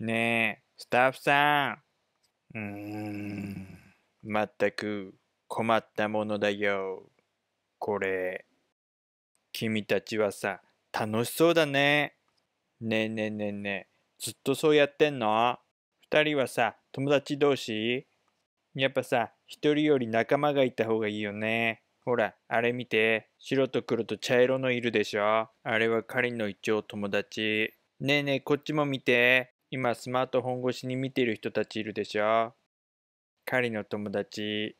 ねえ、スタッフさん。うーん、まったく困ったものだよ。これ。君たちはさ、楽しそうだね。ねえねえねえねえ、ずっとそうやってんの二人はさ、友達同士やっぱさ、一人より仲間がいた方がいいよね。ほら、あれ見て。白と黒と茶色のいるでしょあれは彼の一応友達。ねえねえ、こっちも見て。今スマートフォン越しに見ている人たちいるでしょ彼の友達